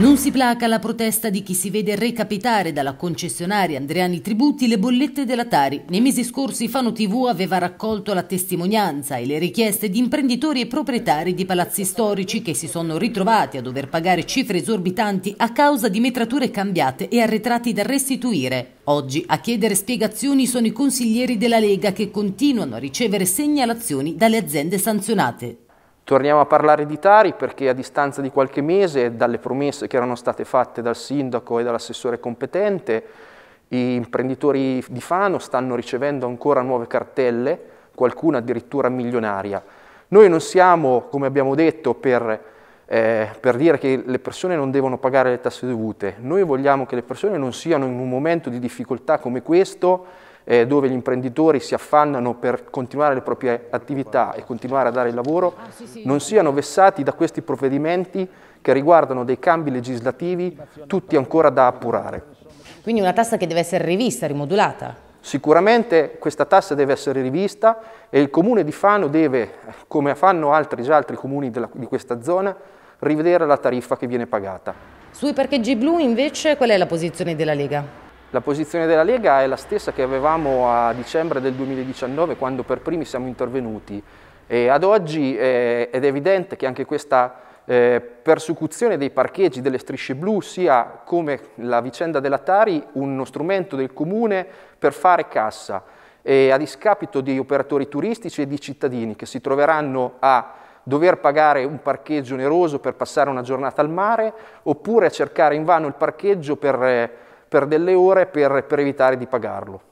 Non si placa la protesta di chi si vede recapitare dalla concessionaria Andreani Tributi le bollette della Tari. Nei mesi scorsi Fano TV aveva raccolto la testimonianza e le richieste di imprenditori e proprietari di palazzi storici che si sono ritrovati a dover pagare cifre esorbitanti a causa di metrature cambiate e arretrati da restituire. Oggi a chiedere spiegazioni sono i consiglieri della Lega che continuano a ricevere segnalazioni dalle aziende sanzionate. Torniamo a parlare di Tari perché a distanza di qualche mese dalle promesse che erano state fatte dal sindaco e dall'assessore competente, gli imprenditori di Fano stanno ricevendo ancora nuove cartelle, qualcuna addirittura milionaria. Noi non siamo, come abbiamo detto, per, eh, per dire che le persone non devono pagare le tasse dovute, noi vogliamo che le persone non siano in un momento di difficoltà come questo eh, dove gli imprenditori si affannano per continuare le proprie attività e continuare a dare il lavoro, ah, non siano vessati da questi provvedimenti che riguardano dei cambi legislativi tutti ancora da appurare. Quindi una tassa che deve essere rivista, rimodulata? Sicuramente questa tassa deve essere rivista e il comune di Fano deve, come fanno altri, già altri comuni della, di questa zona, rivedere la tariffa che viene pagata. Sui parcheggi blu invece qual è la posizione della Lega? La posizione della Lega è la stessa che avevamo a dicembre del 2019 quando per primi siamo intervenuti e ad oggi è, ed è evidente che anche questa eh, persecuzione dei parcheggi delle strisce blu sia come la vicenda della Tari uno strumento del comune per fare cassa e a discapito di operatori turistici e di cittadini che si troveranno a dover pagare un parcheggio oneroso per passare una giornata al mare oppure a cercare invano il parcheggio per eh, per delle ore per, per evitare di pagarlo.